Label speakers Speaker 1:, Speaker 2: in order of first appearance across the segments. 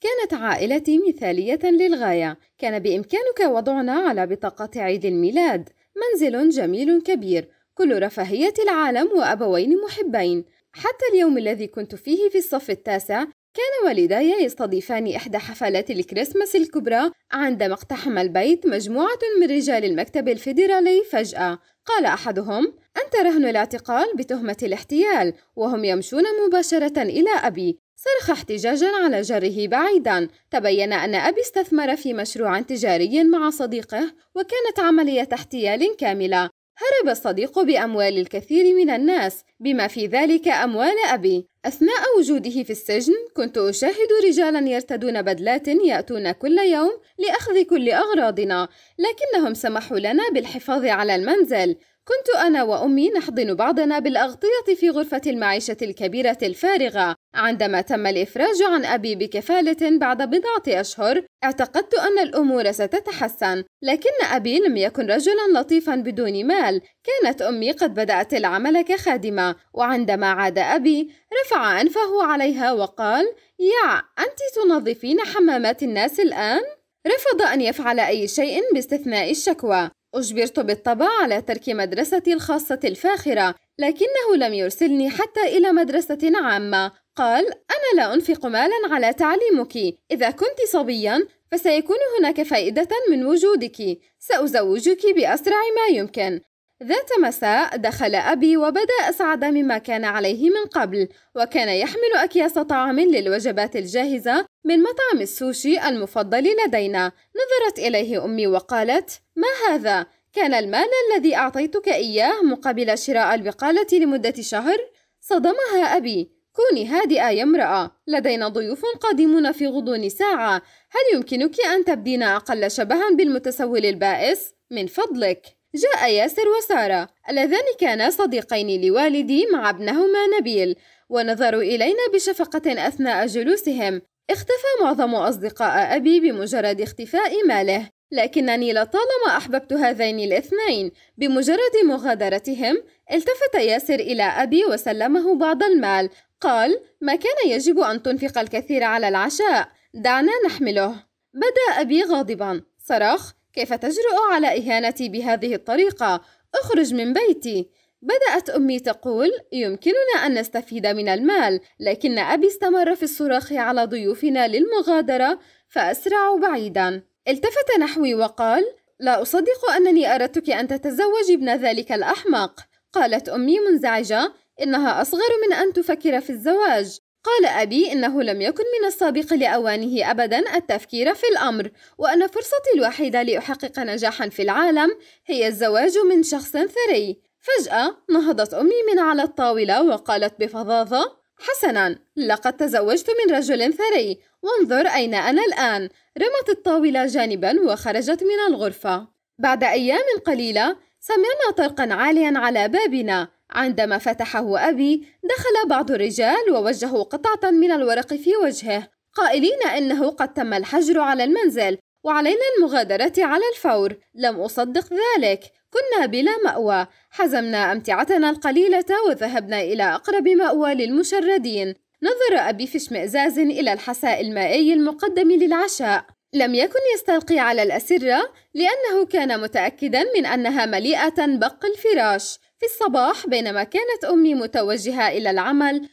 Speaker 1: كانت عائلتي مثالية للغاية كان بإمكانك وضعنا على بطاقة عيد الميلاد منزل جميل كبير كل رفاهية العالم وأبوين محبين حتى اليوم الذي كنت فيه في الصف التاسع كان والداي يستضيفان إحدى حفلات الكريسماس الكبرى عندما اقتحم البيت مجموعة من رجال المكتب الفيدرالي فجأة قال أحدهم أنت رهن الاعتقال بتهمة الاحتيال وهم يمشون مباشرة إلى أبي صرخ احتجاجا على جاره بعيدا تبين أن أبي استثمر في مشروع تجاري مع صديقه وكانت عملية احتيال كاملة هرب الصديق بأموال الكثير من الناس بما في ذلك أموال أبي أثناء وجوده في السجن كنت أشاهد رجالا يرتدون بدلات يأتون كل يوم لأخذ كل أغراضنا لكنهم سمحوا لنا بالحفاظ على المنزل كنت أنا وأمي نحضن بعضنا بالأغطية في غرفة المعيشة الكبيرة الفارغة عندما تم الإفراج عن أبي بكفالة بعد بضعة أشهر، اعتقدت أن الأمور ستتحسن، لكن أبي لم يكن رجلاً لطيفاً بدون مال، كانت أمي قد بدأت العمل كخادمة، وعندما عاد أبي، رفع أنفه عليها وقال: "يا، أنت تنظفين حمامات الناس الآن؟" رفض أن يفعل أي شيء باستثناء الشكوى، أجبرت بالطبع على ترك مدرستي الخاصة الفاخرة، لكنه لم يرسلني حتى إلى مدرسة عامة، قال أنا لا أنفق مالا على تعليمك إذا كنت صبيا فسيكون هناك فائدة من وجودك سأزوجك بأسرع ما يمكن ذات مساء دخل أبي وبدا أسعد مما كان عليه من قبل وكان يحمل أكياس طعام للوجبات الجاهزة من مطعم السوشي المفضل لدينا نظرت إليه أمي وقالت ما هذا؟ كان المال الذي أعطيتك إياه مقابل شراء البقالة لمدة شهر؟ صدمها أبي كوني هادئة يا امرأة لدينا ضيوف قادمون في غضون ساعة هل يمكنك أن تبدين أقل شبها بالمتسول البائس؟ من فضلك جاء ياسر وسارة اللذان كانا صديقين لوالدي مع ابنهما نبيل ونظروا إلينا بشفقة أثناء جلوسهم اختفى معظم أصدقاء أبي بمجرد اختفاء ماله لكنني لطالما أحببت هذين الاثنين بمجرد مغادرتهم التفت ياسر إلى أبي وسلمه بعض المال قال ما كان يجب أن تنفق الكثير على العشاء دعنا نحمله بدا أبي غاضبا صرخ كيف تجرؤ على إهانتي بهذه الطريقة اخرج من بيتي بدأت أمي تقول يمكننا أن نستفيد من المال لكن أبي استمر في الصراخ على ضيوفنا للمغادرة فأسرعوا بعيدا التفت نحوي وقال لا أصدق أنني أردتك أن تتزوجي ابن ذلك الأحمق قالت أمي منزعجة إنها أصغر من أن تفكر في الزواج قال أبي إنه لم يكن من السابق لأوانه أبدا التفكير في الأمر وأن فرصتي الوحيدة لأحقق نجاحا في العالم هي الزواج من شخص ثري فجأة نهضت أمي من على الطاولة وقالت بفظاظة حسناً، لقد تزوجت من رجل ثري، وانظر أين أنا الآن. رمت الطاولة جانباً وخرجت من الغرفة. بعد أيام قليلة، سمعنا طرقاً عالياً على بابنا. عندما فتحه أبي، دخل بعض الرجال ووجهوا قطعة من الورق في وجهه، قائلين إنه قد تم الحجر على المنزل، وعلينا المغادرة على الفور. لم أصدق ذلك. كنا بلا مأوى حزمنا أمتعتنا القليلة وذهبنا إلى أقرب مأوى للمشردين نظر أبي في اشمئزاز إلى الحساء المائي المقدم للعشاء لم يكن يستلقي على الأسرة لأنه كان متأكدا من أنها مليئة بق الفراش في الصباح بينما كانت أمي متوجهة إلى العمل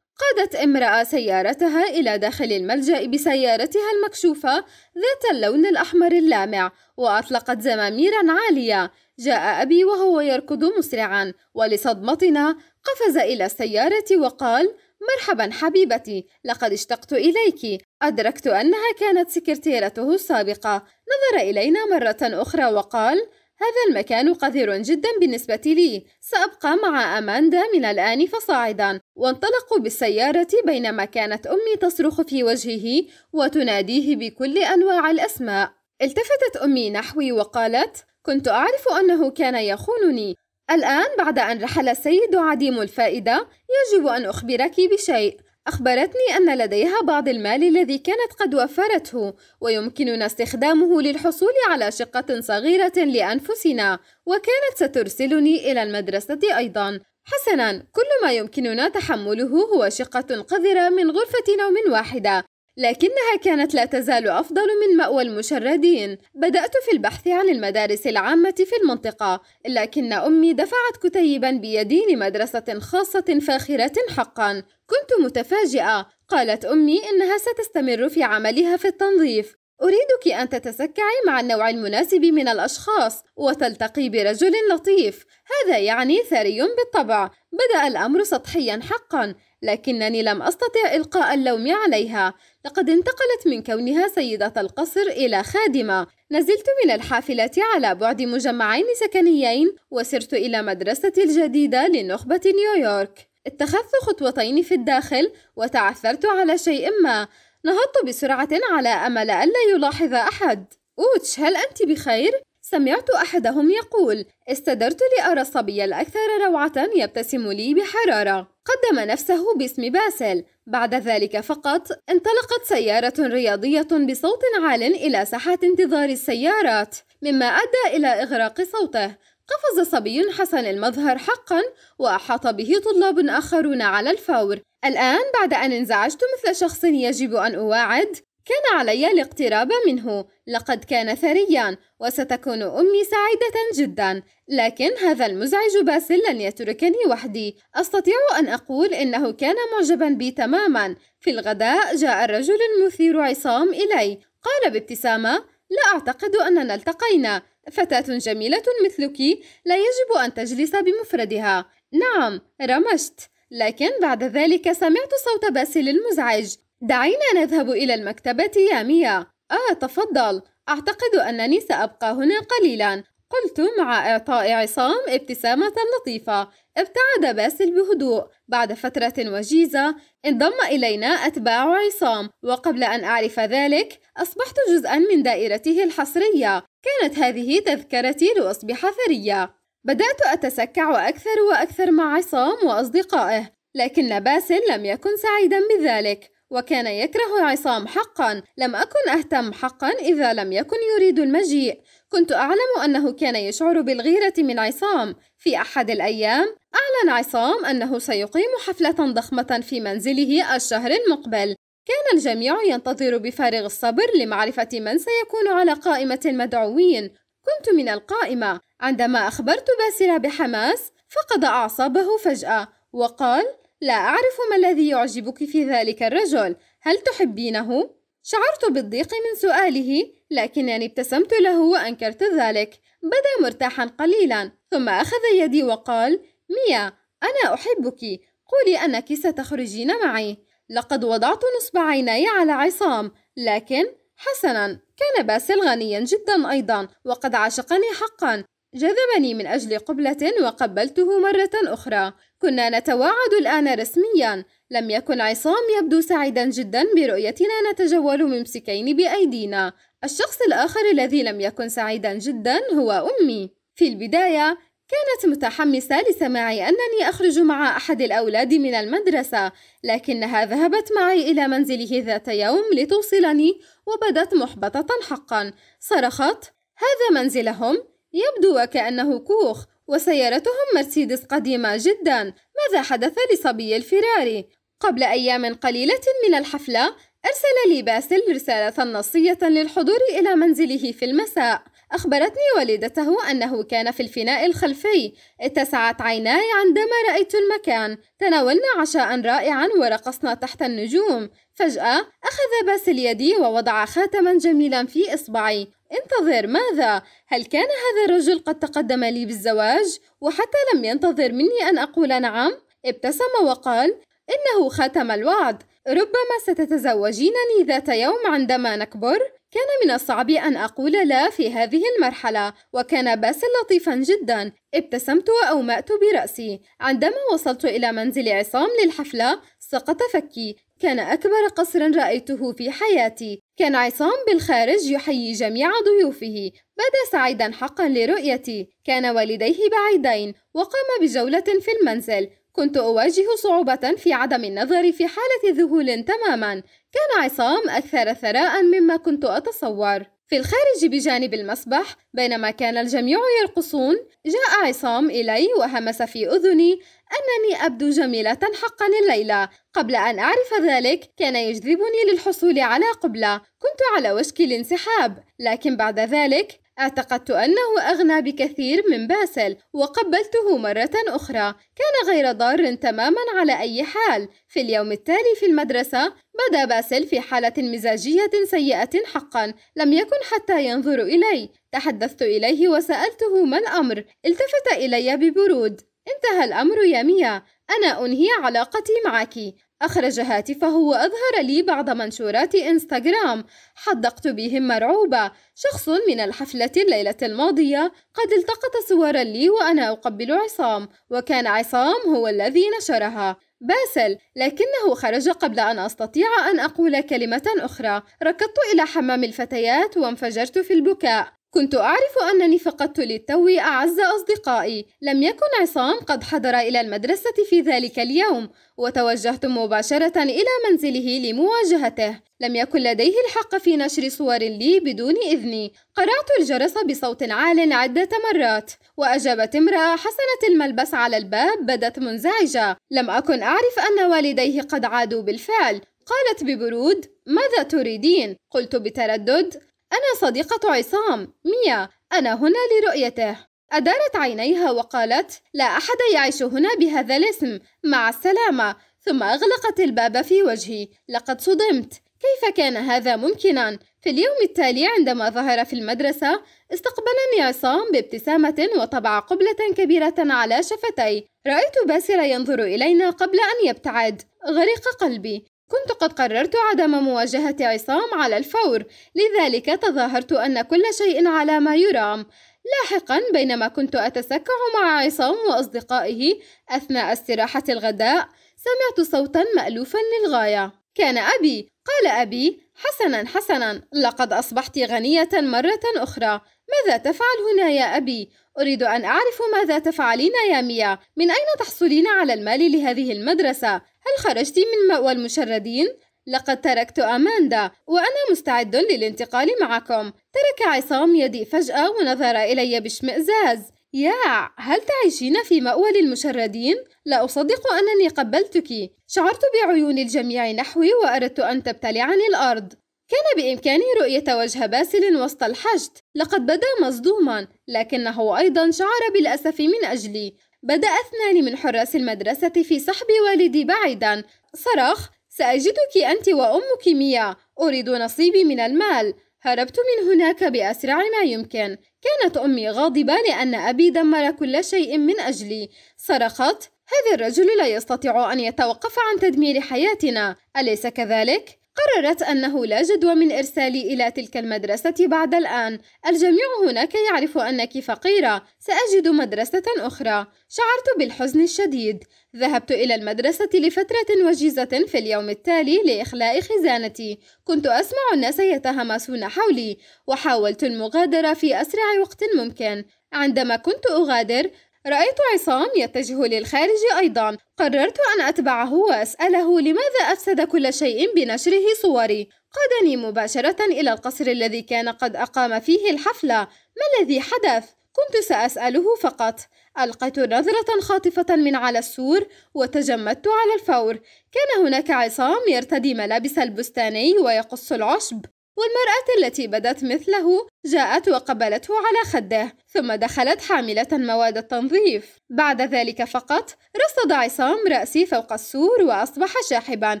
Speaker 1: قادت امرأة سيارتها إلى داخل الملجأ بسيارتها المكشوفة ذات اللون الأحمر اللامع وأطلقت زماميرا عالية جاء أبي وهو يركض مسرعا ولصدمتنا قفز إلى السيارة وقال مرحبا حبيبتي لقد اشتقت إليك أدركت أنها كانت سكرتيرته السابقة نظر إلينا مرة أخرى وقال هذا المكان قذر جدا بالنسبة لي سأبقى مع أماندا من الآن فصاعدا وانطلقوا بالسيارة بينما كانت أمي تصرخ في وجهه وتناديه بكل أنواع الأسماء التفتت أمي نحوي وقالت: كنت أعرف أنه كان يخونني، الآن بعد أن رحل السيد عديم الفائدة، يجب أن أخبرك بشيء. أخبرتني أن لديها بعض المال الذي كانت قد وفرته، ويمكننا استخدامه للحصول على شقة صغيرة لأنفسنا، وكانت سترسلني إلى المدرسة أيضا. حسنا، كل ما يمكننا تحمله هو شقة قذرة من غرفة نوم واحدة، لكنها كانت لا تزال أفضل من مأوى المشردين بدأت في البحث عن المدارس العامة في المنطقة لكن أمي دفعت كتيبا بيدي لمدرسة خاصة فاخرة حقا كنت متفاجئة قالت أمي إنها ستستمر في عملها في التنظيف أريدك أن تتسكعي مع النوع المناسب من الأشخاص وتلتقي برجل لطيف هذا يعني ثري بالطبع بدأ الأمر سطحيا حقا لكنني لم أستطع إلقاء اللوم عليها لقد انتقلت من كونها سيدة القصر إلى خادمة نزلت من الحافلة على بعد مجمعين سكنيين وسرت إلى مدرستي الجديدة لنخبة نيويورك اتخذت خطوتين في الداخل وتعثرت على شيء ما نهضت بسرعة على أمل ألا يلاحظ أحد أوتش هل أنت بخير؟ سمعت أحدهم يقول استدرت لأرى الصبي الأكثر روعة يبتسم لي بحرارة قدم نفسه باسم باسل بعد ذلك فقط انطلقت سيارة رياضية بصوت عال إلى ساحة انتظار السيارات مما أدى إلى إغراق صوته قفز صبي حسن المظهر حقا وأحاط به طلاب آخرون على الفور الآن بعد أن انزعجت مثل شخص يجب أن أواعد كان علي الاقتراب منه لقد كان ثريا وستكون أمي سعيدة جدا لكن هذا المزعج باسل لن يتركني وحدي أستطيع أن أقول إنه كان معجبا بي تماما في الغداء جاء الرجل المثير عصام إلي قال بابتسامة لا أعتقد أننا التقينا فتاة جميلة مثلك لا يجب أن تجلس بمفردها نعم رمشت لكن بعد ذلك سمعت صوت باسل المزعج دعينا نذهب إلى المكتبة يا ميا. آه تفضل، أعتقد أنني سأبقى هنا قليلا. قلت مع إعطاء عصام ابتسامة لطيفة. ابتعد باسل بهدوء. بعد فترة وجيزة انضم إلينا أتباع عصام، وقبل أن أعرف ذلك أصبحت جزءا من دائرته الحصرية. كانت هذه تذكرتي لأصبح ثرية. بدأت أتسكع أكثر وأكثر مع عصام وأصدقائه، لكن باسل لم يكن سعيدا بذلك. وكان يكره عصام حقا لم أكن أهتم حقا إذا لم يكن يريد المجيء كنت أعلم أنه كان يشعر بالغيرة من عصام في أحد الأيام أعلن عصام أنه سيقيم حفلة ضخمة في منزله الشهر المقبل كان الجميع ينتظر بفارغ الصبر لمعرفة من سيكون على قائمة المدعوين كنت من القائمة عندما أخبرت باسل بحماس فقد أعصابه فجأة وقال لا أعرف ما الذي يعجبك في ذلك الرجل هل تحبينه؟ شعرت بالضيق من سؤاله لكنني ابتسمت له وأنكرت ذلك بدا مرتاحا قليلا ثم أخذ يدي وقال ميا أنا أحبك قولي أنك ستخرجين معي لقد وضعت نصب عيني على عصام لكن حسنا كان باسل غنيا جدا أيضا وقد عشقني حقا جذبني من أجل قبلة وقبلته مرة أخرى كنا نتواعد الآن رسميا لم يكن عصام يبدو سعيدا جدا برؤيتنا نتجول ممسكين بأيدينا الشخص الآخر الذي لم يكن سعيدا جدا هو أمي في البداية كانت متحمسة لسماع أنني أخرج مع أحد الأولاد من المدرسة لكنها ذهبت معي إلى منزله ذات يوم لتوصلني وبدت محبطة حقا صرخت هذا منزلهم يبدو وكأنه كوخ وسيارتهم مرسيدس قديمة جدا ماذا حدث لصبي الفراري؟ قبل أيام قليلة من الحفلة أرسل لي باسل رسالة نصية للحضور إلى منزله في المساء أخبرتني والدته أنه كان في الفناء الخلفي اتسعت عيناي عندما رأيت المكان تناولنا عشاء رائعا ورقصنا تحت النجوم فجأة أخذ باسل يدي ووضع خاتما جميلا في إصبعي انتظر ماذا؟ هل كان هذا الرجل قد تقدم لي بالزواج؟ وحتى لم ينتظر مني أن أقول نعم ابتسم وقال إنه ختم الوعد ربما ستتزوجينني ذات يوم عندما نكبر كان من الصعب أن أقول لا في هذه المرحلة وكان باسل لطيفا جدا ابتسمت وأومأت برأسي عندما وصلت إلى منزل عصام للحفلة سقط فكي كان أكبر قصر رأيته في حياتي كان عصام بالخارج يحيي جميع ضيوفه بدا سعيدا حقا لرؤيتي كان والديه بعيدين وقام بجولة في المنزل كنت أواجه صعوبة في عدم النظر في حالة ذهول تماما كان عصام أكثر ثراء مما كنت أتصور في الخارج بجانب المسبح بينما كان الجميع يرقصون جاء عصام إلي وهمس في أذني أنني أبدو جميلة حقا الليلة قبل أن أعرف ذلك كان يجذبني للحصول على قبلة كنت على وشك الانسحاب لكن بعد ذلك اعتقدت أنه أغنى بكثير من باسل وقبلته مرة أخرى كان غير ضار تماما على أي حال في اليوم التالي في المدرسة بدا باسل في حالة مزاجية سيئة حقا لم يكن حتى ينظر إلي تحدثت إليه وسألته ما الأمر التفت إلي ببرود انتهى الأمر يا ميا أنا أنهي علاقتي معك أخرج هاتفه وأظهر لي بعض منشورات إنستغرام حدقت بهم مرعوبة شخص من الحفلة الليلة الماضية قد التقط صورا لي وأنا أقبل عصام وكان عصام هو الذي نشرها باسل لكنه خرج قبل أن أستطيع أن أقول كلمة أخرى ركضت إلى حمام الفتيات وانفجرت في البكاء كنت أعرف أنني فقدت للتو أعز أصدقائي لم يكن عصام قد حضر إلى المدرسة في ذلك اليوم وتوجهت مباشرة إلى منزله لمواجهته لم يكن لديه الحق في نشر صور لي بدون إذني قرعت الجرس بصوت عال عدة مرات وأجابت امرأة حسنة الملبس على الباب بدت منزعجة لم أكن أعرف أن والديه قد عادوا بالفعل قالت ببرود ماذا تريدين؟ قلت بتردد أنا صديقة عصام ميا أنا هنا لرؤيته أدارت عينيها وقالت لا أحد يعيش هنا بهذا الاسم مع السلامة ثم أغلقت الباب في وجهي لقد صدمت كيف كان هذا ممكنا؟ في اليوم التالي عندما ظهر في المدرسة استقبلني عصام بابتسامة وطبع قبلة كبيرة على شفتي رأيت باسل ينظر إلينا قبل أن يبتعد غرق قلبي كنت قد قررت عدم مواجهة عصام على الفور لذلك تظاهرت أن كل شيء على ما يرام لاحقا بينما كنت أتسكع مع عصام وأصدقائه أثناء استراحة الغداء سمعت صوتا مألوفا للغاية كان أبي قال أبي حسنا حسنا لقد أصبحت غنية مرة أخرى ماذا تفعل هنا يا أبي أريد أن أعرف ماذا تفعلين يا ميا من أين تحصلين على المال لهذه المدرسة؟ هل خرجت من مأوى المشردين؟ لقد تركت أماندا وأنا مستعد للانتقال معكم ترك عصام يدي فجأة ونظر إلي باشمئزاز يا هل تعيشين في مأوى للمشردين؟ لا أصدق أنني قبلتك شعرت بعيون الجميع نحوي وأردت أن تبتلعني الأرض كان بإمكاني رؤية وجه باسل وسط الحشد لقد بدا مصدوما لكنه أيضا شعر بالأسف من أجلي بدأ اثنان من حراس المدرسة في سحب والدي بعيدا صرخ سأجدك أنت وأمك ميا أريد نصيبي من المال هربت من هناك بأسرع ما يمكن كانت أمي غاضبة لأن أبي دمر كل شيء من أجلي صرخت هذا الرجل لا يستطيع أن يتوقف عن تدمير حياتنا أليس كذلك؟ قررت أنه لا جدوى من إرسالي إلى تلك المدرسة بعد الآن الجميع هناك يعرف أنك فقيرة سأجد مدرسة أخرى شعرت بالحزن الشديد ذهبت إلى المدرسة لفترة وجيزة في اليوم التالي لإخلاء خزانتي كنت أسمع الناس يتهمسون حولي وحاولت المغادرة في أسرع وقت ممكن عندما كنت أغادر رأيت عصام يتجه للخارج أيضا قررت أن أتبعه وأسأله لماذا أفسد كل شيء بنشره صوري قادني مباشرة إلى القصر الذي كان قد أقام فيه الحفلة ما الذي حدث؟ كنت سأسأله فقط ألقيت نظرة خاطفة من على السور وتجمدت على الفور كان هناك عصام يرتدي ملابس البستاني ويقص العشب والمرأة التي بدت مثله جاءت وقبلته على خده ثم دخلت حاملة مواد التنظيف بعد ذلك فقط رصد عصام رأسي فوق السور وأصبح شاحبا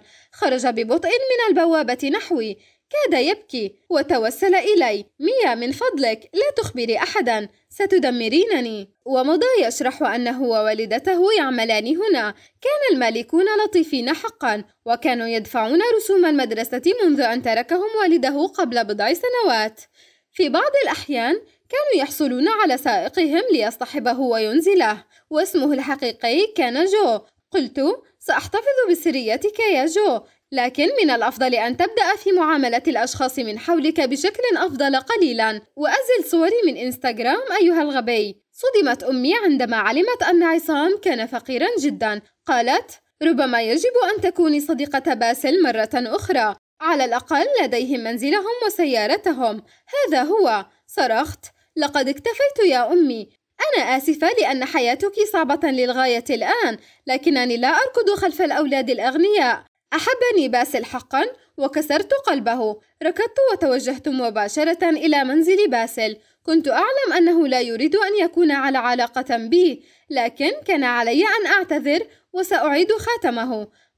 Speaker 1: خرج ببطء من البوابة نحوي كاد يبكي وتوسل إلي ميا من فضلك لا تخبري أحدا ستدمرينني ومضى يشرح أنه ووالدته يعملان هنا كان المالكون لطيفين حقا وكانوا يدفعون رسوم المدرسة منذ أن تركهم والده قبل بضع سنوات في بعض الأحيان كانوا يحصلون على سائقهم ليصطحبه وينزله واسمه الحقيقي كان جو قلت سأحتفظ بسريتك يا جو لكن من الأفضل أن تبدأ في معاملة الأشخاص من حولك بشكل أفضل قليلا وأزل صوري من إنستغرام أيها الغبي صدمت أمي عندما علمت أن عصام كان فقيرا جدا قالت ربما يجب أن تكوني صديقة باسل مرة أخرى على الأقل لديهم منزلهم وسيارتهم هذا هو صرخت لقد اكتفيت يا أمي أنا آسفة لأن حياتك صعبة للغاية الآن لكنني لا أركض خلف الأولاد الأغنياء أحبني باسل حقا وكسرت قلبه ركضت وتوجهت مباشرة إلى منزل باسل كنت أعلم أنه لا يريد أن يكون على علاقة بي لكن كان علي أن أعتذر وسأعيد خاتمه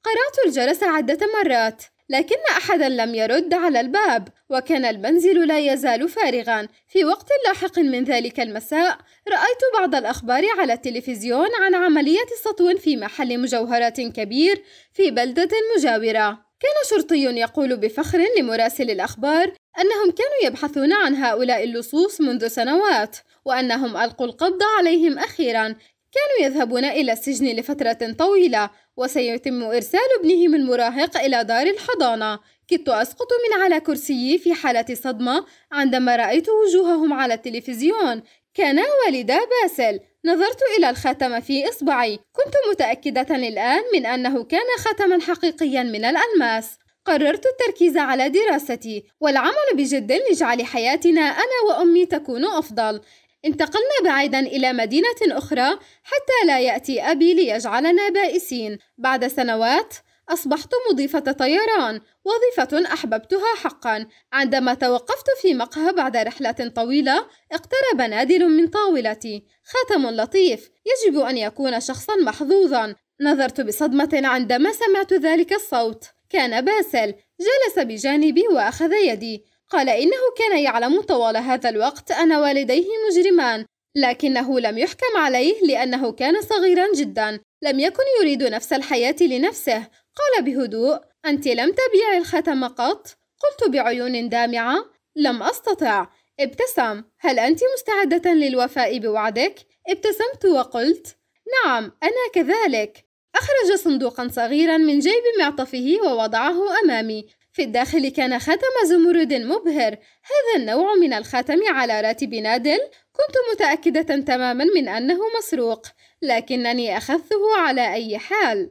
Speaker 1: قرأت الجرس عدة مرات لكن أحدا لم يرد على الباب وكان المنزل لا يزال فارغا في وقت لاحق من ذلك المساء رأيت بعض الأخبار على التلفزيون عن عملية سطو في محل مجوهرات كبير في بلدة مجاورة كان شرطي يقول بفخر لمراسل الأخبار أنهم كانوا يبحثون عن هؤلاء اللصوص منذ سنوات وأنهم ألقوا القبض عليهم أخيرا كانوا يذهبون إلى السجن لفترة طويلة وسيتم إرسال ابنهم المراهق إلى دار الحضانة كدت أسقط من على كرسيي في حالة صدمة عندما رأيت وجوههم على التلفزيون كانا والدا باسل نظرت إلى الخاتم في إصبعي كنت متأكدة الآن من أنه كان خاتما حقيقيا من الألماس قررت التركيز على دراستي والعمل بجد لجعل حياتنا أنا وأمي تكون أفضل انتقلنا بعيدا إلى مدينة أخرى حتى لا يأتي أبي ليجعلنا بائسين بعد سنوات أصبحت مضيفة طيران وظيفة أحببتها حقا عندما توقفت في مقهى بعد رحلة طويلة اقترب نادل من طاولتي خاتم لطيف يجب أن يكون شخصا محظوظا نظرت بصدمة عندما سمعت ذلك الصوت كان باسل جلس بجانبي وأخذ يدي قال إنه كان يعلم طوال هذا الوقت أن والديه مجرمان لكنه لم يحكم عليه لأنه كان صغيرا جدا لم يكن يريد نفس الحياة لنفسه قال بهدوء أنت لم تبيع الختم قط؟ قلت بعيون دامعة لم أستطع ابتسم هل أنت مستعدة للوفاء بوعدك؟ ابتسمت وقلت نعم أنا كذلك أخرج صندوقا صغيرا من جيب معطفه ووضعه أمامي في الداخل كان خاتم زمرد مبهر هذا النوع من الخاتم على راتب نادل كنت متأكدة تماما من أنه مسروق لكنني أخذته على أي حال